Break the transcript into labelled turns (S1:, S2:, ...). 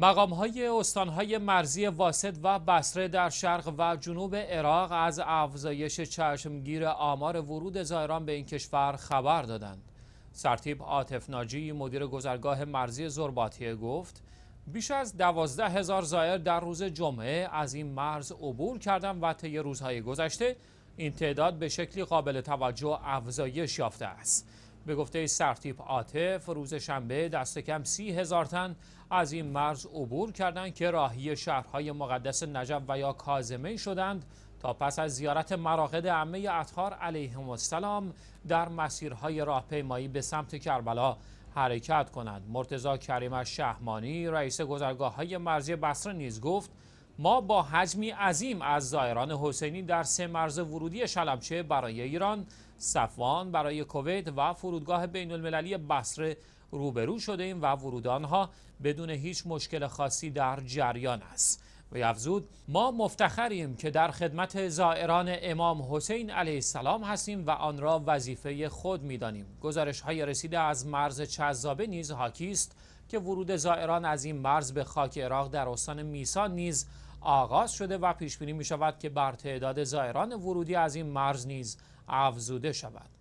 S1: مقام های استان مرزی واسط و بسره در شرق و جنوب عراق از افزایش چشمگیر آمار ورود زائران به این کشور خبر دادند. سرتیب آتف ناجی مدیر گذرگاه مرزی زرباتیه گفت بیش از دوازده هزار زایر در روز جمعه از این مرز عبور کردند و طی روزهای گذشته این تعداد به شکلی قابل توجه افزایش یافته است. به گفته سرتیپ آتف روز شنبه دست کم سی هزار تن از این مرز عبور کردند که راهی شهرهای مقدس نجف و یا کازمه شدند تا پس از زیارت مراقد عمه اطهار علیهم السلام در مسیرهای راهپیمایی به سمت کربلا حرکت کنند مرتزا کریم شهمانی رئیس گذرگاه های مرزی بصره نیز گفت ما با حجمی عظیم از زائران حسینی در سه مرز ورودی شلمچه برای ایران، صفوان برای کویت و فرودگاه بین المللی بصره روبرو شده ایم و ورودانها ها بدون هیچ مشکل خاصی در جریان است. و افزود ما مفتخریم که در خدمت زائران امام حسین علیه السلام هستیم و آن را وظیفه خود میدانیم گزارش های رسیده از مرز چذابه نیز حاکی است که ورود زائران از این مرز به خاک عراق در استان میسان نیز آغاز شده و پیش بینی می شود که بر تعداد زائران ورودی از این مرز نیز افزوده شود